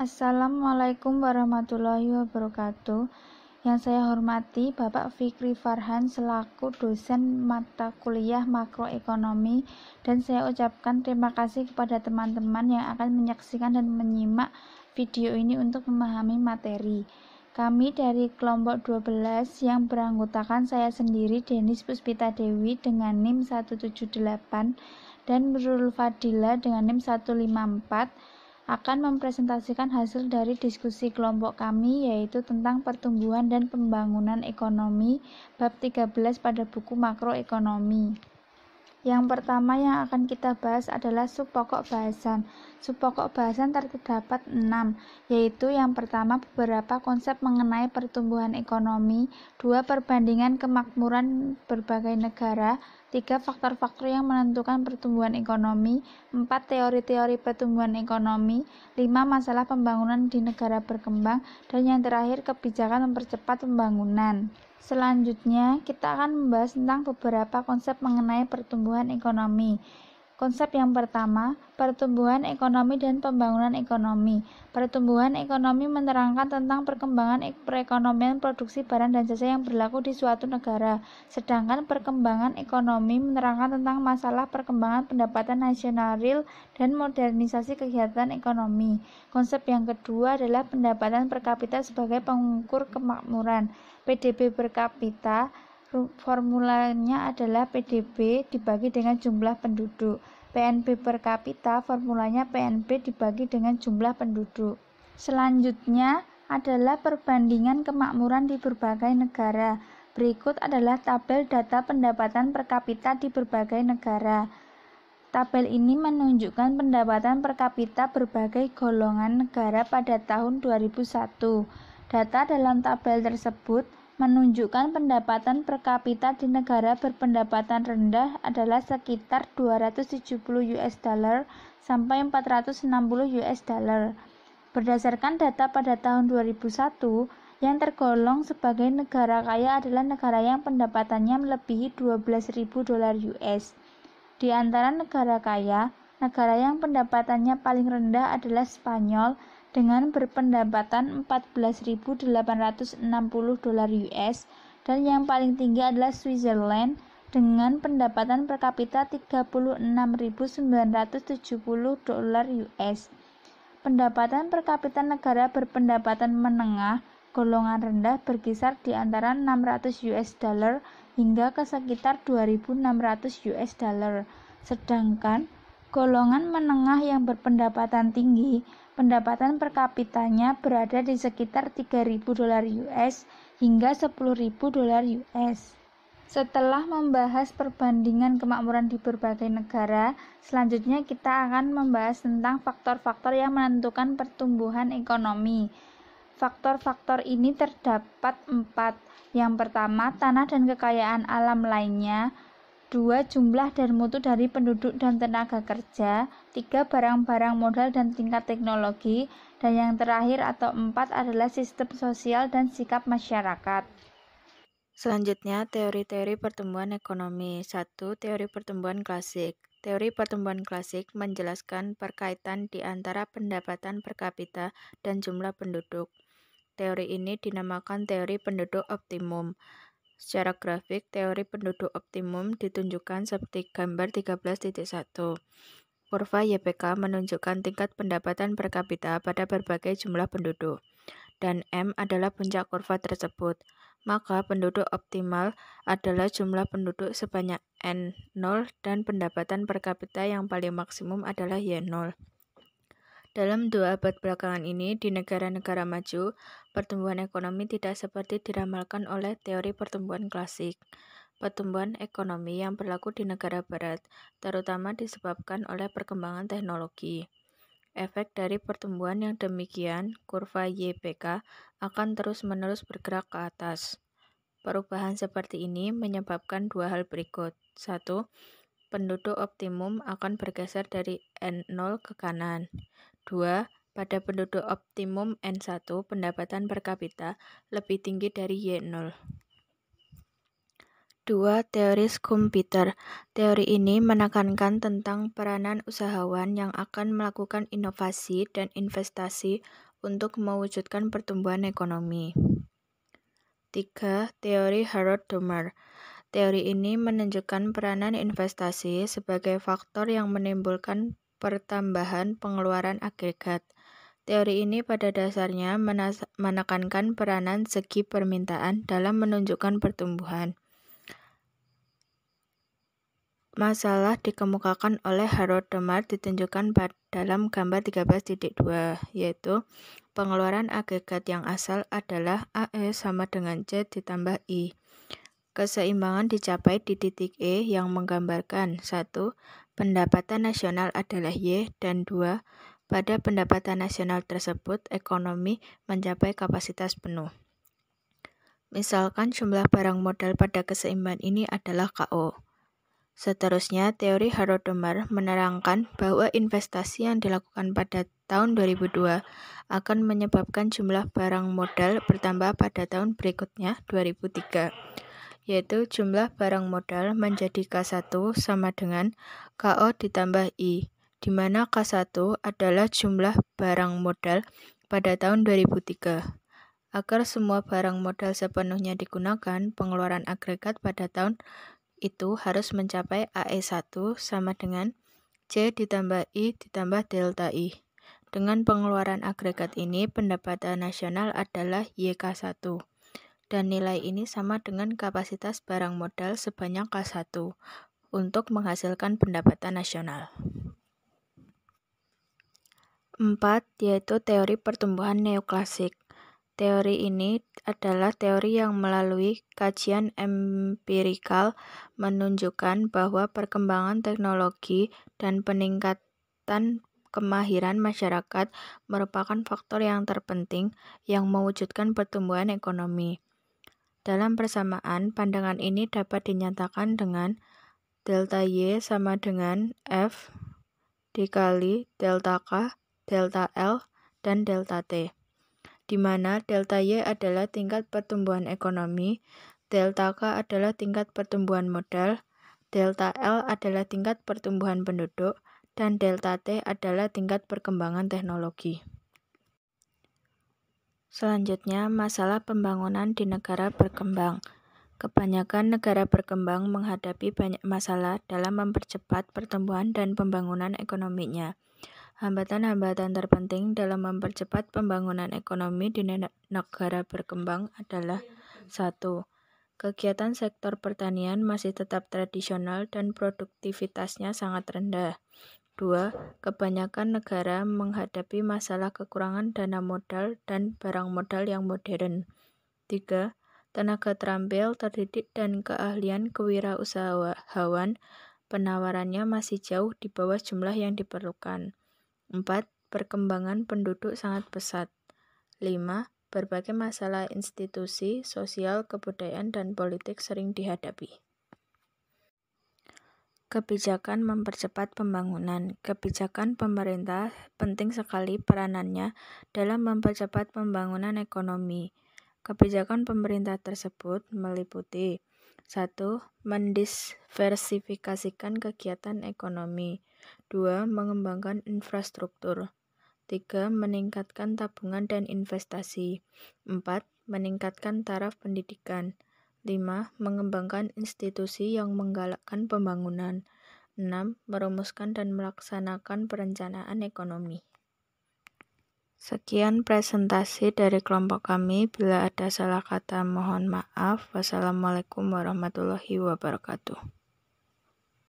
Assalamualaikum warahmatullahi wabarakatuh. Yang saya hormati Bapak Fikri Farhan selaku dosen mata kuliah makroekonomi dan saya ucapkan terima kasih kepada teman-teman yang akan menyaksikan dan menyimak video ini untuk memahami materi. Kami dari kelompok 12 yang beranggotakan saya sendiri Denis Puspita Dewi dengan NIM 178 dan Nurul Fadila dengan NIM 154 akan mempresentasikan hasil dari diskusi kelompok kami yaitu tentang pertumbuhan dan pembangunan ekonomi bab 13 pada buku makroekonomi. Yang pertama yang akan kita bahas adalah sub pokok bahasan. Sub pokok bahasan terdapat 6, yaitu yang pertama beberapa konsep mengenai pertumbuhan ekonomi, dua perbandingan kemakmuran berbagai negara, tiga faktor-faktor yang menentukan pertumbuhan ekonomi, empat teori-teori pertumbuhan ekonomi, lima masalah pembangunan di negara berkembang, dan yang terakhir kebijakan mempercepat pembangunan. Selanjutnya, kita akan membahas tentang beberapa konsep mengenai pertumbuhan ekonomi. Konsep yang pertama, pertumbuhan ekonomi dan pembangunan ekonomi. Pertumbuhan ekonomi menerangkan tentang perkembangan perekonomian produksi barang dan jasa yang berlaku di suatu negara, sedangkan perkembangan ekonomi menerangkan tentang masalah perkembangan pendapatan nasional real dan modernisasi kegiatan ekonomi. Konsep yang kedua adalah pendapatan per kapita sebagai pengukur kemakmuran. PDB per kapita formulanya adalah PDB dibagi dengan jumlah penduduk. PNB per kapita formulanya PNB dibagi dengan jumlah penduduk. Selanjutnya adalah perbandingan kemakmuran di berbagai negara. Berikut adalah tabel data pendapatan per kapita di berbagai negara. Tabel ini menunjukkan pendapatan per kapita berbagai golongan negara pada tahun 2001. Data dalam tabel tersebut menunjukkan pendapatan per kapita di negara berpendapatan rendah adalah sekitar 270 US dollar sampai 460 US dollar. Berdasarkan data pada tahun 2001, yang tergolong sebagai negara kaya adalah negara yang pendapatannya melebihi 12.000 dolar US. Di antara negara kaya, negara yang pendapatannya paling rendah adalah Spanyol dengan berpendapatan 14.860 dolar US dan yang paling tinggi adalah Switzerland dengan pendapatan per kapita 36.970 dolar US. Pendapatan per kapita negara berpendapatan menengah golongan rendah berkisar di antara 600 US dollar hingga ke sekitar 2600 US dollar. Sedangkan golongan menengah yang berpendapatan tinggi Pendapatan per kapitanya berada di sekitar 3.000 dolar US hingga 10.000 dolar US. Setelah membahas perbandingan kemakmuran di berbagai negara, selanjutnya kita akan membahas tentang faktor-faktor yang menentukan pertumbuhan ekonomi. Faktor-faktor ini terdapat empat. Yang pertama, tanah dan kekayaan alam lainnya dua jumlah dan mutu dari penduduk dan tenaga kerja, tiga barang-barang modal dan tingkat teknologi, dan yang terakhir atau empat adalah sistem sosial dan sikap masyarakat. Selanjutnya, teori-teori pertumbuhan ekonomi. 1. Teori pertumbuhan klasik. Teori pertumbuhan klasik menjelaskan perkaitan di antara pendapatan per kapita dan jumlah penduduk. Teori ini dinamakan teori penduduk optimum. Secara grafik, teori penduduk optimum ditunjukkan seperti gambar 13.1. Kurva YPK menunjukkan tingkat pendapatan per kapita pada berbagai jumlah penduduk, dan M adalah puncak kurva tersebut. Maka penduduk optimal adalah jumlah penduduk sebanyak N0 dan pendapatan per kapita yang paling maksimum adalah Y0. Dalam dua abad belakangan ini, di negara-negara maju, pertumbuhan ekonomi tidak seperti diramalkan oleh teori pertumbuhan klasik. Pertumbuhan ekonomi yang berlaku di negara barat, terutama disebabkan oleh perkembangan teknologi. Efek dari pertumbuhan yang demikian, kurva YPK, akan terus-menerus bergerak ke atas. Perubahan seperti ini menyebabkan dua hal berikut. Satu, penduduk optimum akan bergeser dari N0 ke kanan. 2. Pada penduduk optimum N1, pendapatan per kapita lebih tinggi dari Y0. 2. Teori Skumpeter Teori ini menekankan tentang peranan usahawan yang akan melakukan inovasi dan investasi untuk mewujudkan pertumbuhan ekonomi. 3. Teori Harold domer Teori ini menunjukkan peranan investasi sebagai faktor yang menimbulkan pertambahan pengeluaran agregat. Teori ini pada dasarnya menekankan peranan segi permintaan dalam menunjukkan pertumbuhan. Masalah dikemukakan oleh Harold Demar ditunjukkan dalam gambar 13.2 yaitu pengeluaran agregat yang asal adalah AE sama dengan C ditambah I. Keseimbangan dicapai di titik E yang menggambarkan 1 pendapatan nasional adalah Y, dan 2. Pada pendapatan nasional tersebut, ekonomi mencapai kapasitas penuh. Misalkan jumlah barang modal pada keseimbangan ini adalah KO. Seterusnya, teori Harrodomer menerangkan bahwa investasi yang dilakukan pada tahun 2002 akan menyebabkan jumlah barang modal bertambah pada tahun berikutnya 2003 yaitu jumlah barang modal menjadi K1 sama dengan KO ditambah I, di mana K1 adalah jumlah barang modal pada tahun 2003. Agar semua barang modal sepenuhnya digunakan, pengeluaran agregat pada tahun itu harus mencapai AE1 sama dengan C ditambah I ditambah delta I. Dengan pengeluaran agregat ini, pendapatan nasional adalah YK1. Dan nilai ini sama dengan kapasitas barang modal sebanyak K1 untuk menghasilkan pendapatan nasional. 4. Yaitu teori pertumbuhan neoklasik. Teori ini adalah teori yang melalui kajian empirikal menunjukkan bahwa perkembangan teknologi dan peningkatan kemahiran masyarakat merupakan faktor yang terpenting yang mewujudkan pertumbuhan ekonomi. Dalam persamaan, pandangan ini dapat dinyatakan dengan Delta Y sama dengan F dikali delta K, delta L, dan delta T, di mana delta Y adalah tingkat pertumbuhan ekonomi, delta K adalah tingkat pertumbuhan modal, delta L adalah tingkat pertumbuhan penduduk, dan delta T adalah tingkat perkembangan teknologi. Selanjutnya, masalah pembangunan di negara berkembang. Kebanyakan negara berkembang menghadapi banyak masalah dalam mempercepat pertumbuhan dan pembangunan ekonominya. Hambatan-hambatan terpenting dalam mempercepat pembangunan ekonomi di negara berkembang adalah satu, Kegiatan sektor pertanian masih tetap tradisional dan produktivitasnya sangat rendah. 2. Kebanyakan negara menghadapi masalah kekurangan dana modal dan barang modal yang modern. 3 tenaga terampil, terdidik, dan keahlian kewirausahawan penawarannya masih jauh di bawah jumlah yang diperlukan. 4. Perkembangan penduduk sangat pesat. 5. Berbagai masalah institusi, sosial, kebudayaan, dan politik sering dihadapi. Kebijakan mempercepat pembangunan. Kebijakan pemerintah penting sekali peranannya dalam mempercepat pembangunan ekonomi. Kebijakan pemerintah tersebut meliputi 1. Mendiversifikasikan kegiatan ekonomi 2. Mengembangkan infrastruktur 3. Meningkatkan tabungan dan investasi 4. Meningkatkan taraf pendidikan 5. Mengembangkan institusi yang menggalakkan pembangunan 6. Merumuskan dan melaksanakan perencanaan ekonomi Sekian presentasi dari kelompok kami. Bila ada salah kata, mohon maaf. Wassalamualaikum warahmatullahi wabarakatuh.